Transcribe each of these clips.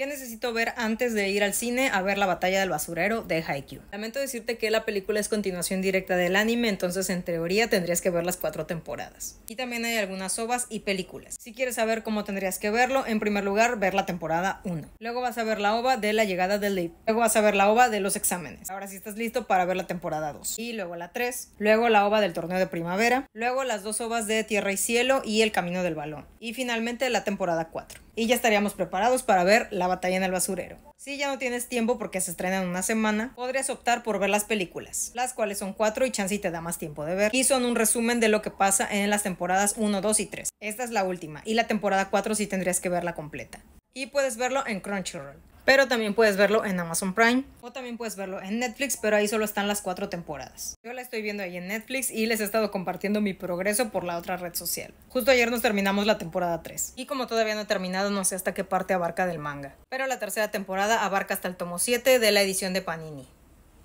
¿Qué necesito ver antes de ir al cine a ver la batalla del basurero de Haikyuu? Lamento decirte que la película es continuación directa del anime, entonces en teoría tendrías que ver las cuatro temporadas. Y también hay algunas ovas y películas. Si quieres saber cómo tendrías que verlo, en primer lugar ver la temporada 1. Luego vas a ver la ova de la llegada del Leap. Luego vas a ver la ova de los exámenes. Ahora sí estás listo para ver la temporada 2. Y luego la 3. Luego la ova del torneo de primavera. Luego las dos ovas de Tierra y Cielo y El Camino del Balón. Y finalmente la temporada 4 y ya estaríamos preparados para ver La batalla en el basurero. Si ya no tienes tiempo porque se estrena en una semana, podrías optar por ver las películas, las cuales son cuatro y chance te da más tiempo de ver, y son un resumen de lo que pasa en las temporadas 1, 2 y 3. Esta es la última, y la temporada 4 sí tendrías que verla completa. Y puedes verlo en Crunchyroll pero también puedes verlo en Amazon Prime o también puedes verlo en Netflix, pero ahí solo están las cuatro temporadas. Yo la estoy viendo ahí en Netflix y les he estado compartiendo mi progreso por la otra red social. Justo ayer nos terminamos la temporada 3 y como todavía no he terminado no sé hasta qué parte abarca del manga, pero la tercera temporada abarca hasta el tomo 7 de la edición de Panini.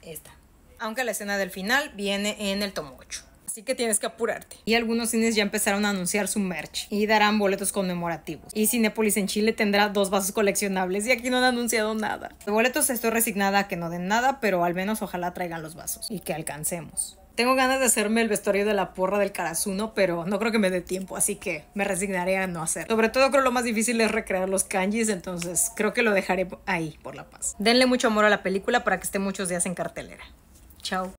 Esta. Aunque la escena del final viene en el tomo 8 así que tienes que apurarte. Y algunos cines ya empezaron a anunciar su merch y darán boletos conmemorativos. Y Cinépolis en Chile tendrá dos vasos coleccionables y aquí no han anunciado nada. De boletos estoy resignada a que no den nada, pero al menos ojalá traigan los vasos y que alcancemos. Tengo ganas de hacerme el vestuario de la porra del carazuno, pero no creo que me dé tiempo, así que me resignaré a no hacer. Sobre todo creo que lo más difícil es recrear los kanjis, entonces creo que lo dejaré ahí por la paz. Denle mucho amor a la película para que esté muchos días en cartelera. Chao.